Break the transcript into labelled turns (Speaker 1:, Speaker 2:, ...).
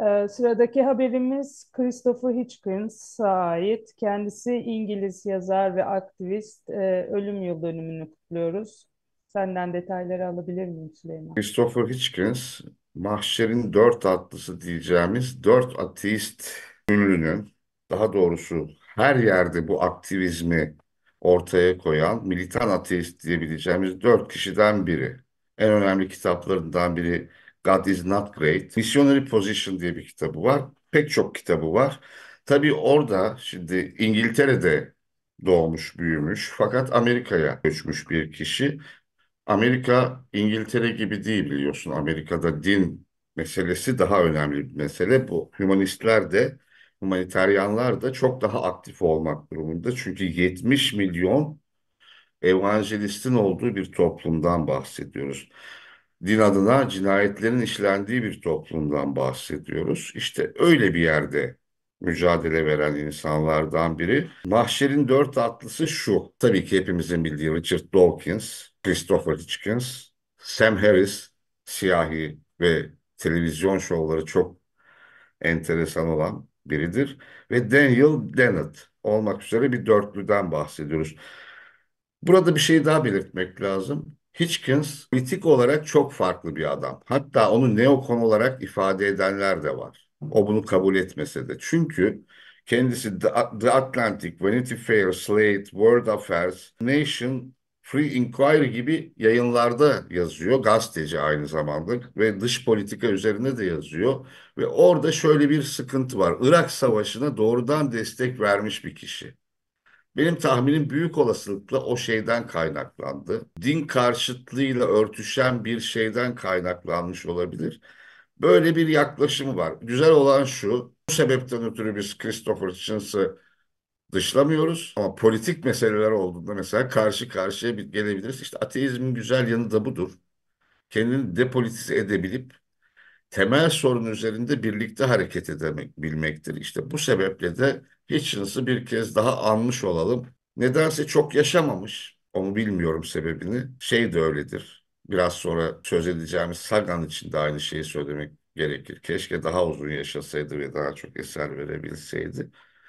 Speaker 1: Ee, sıradaki haberimiz Christopher Hitchens'a ait. Kendisi İngiliz yazar ve aktivist. E, Ölüm yıl dönümünü kutluyoruz. Senden detayları alabilir miyim Süleyman?
Speaker 2: Christopher Hitchens, Mahşer'in Dört Atlısı diyeceğimiz dört ateist ünlünün, daha doğrusu her yerde bu aktivizmi ortaya koyan militan ateist diyebileceğimiz dört kişiden biri. En önemli kitaplarından biri God is not great. Missionary Position diye bir kitabı var. Pek çok kitabı var. Tabii orada şimdi İngiltere'de doğmuş, büyümüş fakat Amerika'ya göçmüş bir kişi. Amerika İngiltere gibi değil biliyorsun. Amerika'da din meselesi daha önemli bir mesele. Bu humanistler de humaniteryanlar da çok daha aktif olmak durumunda. Çünkü 70 milyon evangelistin olduğu bir toplumdan bahsediyoruz din adına cinayetlerin işlendiği bir toplumdan bahsediyoruz. İşte öyle bir yerde mücadele veren insanlardan biri. Mahşerin dört atlısı şu. Tabii ki hepimizin bildiği Richard Dawkins, Christopher Hitchens, Sam Harris, siyahi ve televizyon şovları çok enteresan olan biridir. Ve Daniel Dennett olmak üzere bir dörtlüden bahsediyoruz. Burada bir şey daha belirtmek lazım. Hitchens politik olarak çok farklı bir adam. Hatta onu neokon olarak ifade edenler de var. O bunu kabul etmese de. Çünkü kendisi The Atlantic, Vanity Fair, Slate, World Affairs, Nation, Free Inquiry gibi yayınlarda yazıyor. Gazeteci aynı zamanda ve dış politika üzerine de yazıyor. Ve orada şöyle bir sıkıntı var. Irak Savaşı'na doğrudan destek vermiş bir kişi. Benim tahminim büyük olasılıkla o şeyden kaynaklandı. Din karşıtlığıyla örtüşen bir şeyden kaynaklanmış olabilir. Böyle bir yaklaşımı var. Güzel olan şu, bu sebepten ötürü biz Christopher Hitchens'ı dışlamıyoruz. Ama politik meseleler olduğunda mesela karşı karşıya gelebiliriz. İşte ateizmin güzel yanı da budur. Kendini depolitize edebilip temel sorun üzerinde birlikte hareket edemek bilmektir. İşte bu sebeple de Hitchens'ı bir kez daha anmış olalım. Nedense çok yaşamamış, onu bilmiyorum sebebini. Şey de öyledir, biraz sonra söz edeceğimiz Sagan
Speaker 1: için de aynı şeyi söylemek gerekir. Keşke daha uzun yaşasaydı ve daha çok eser verebilseydi.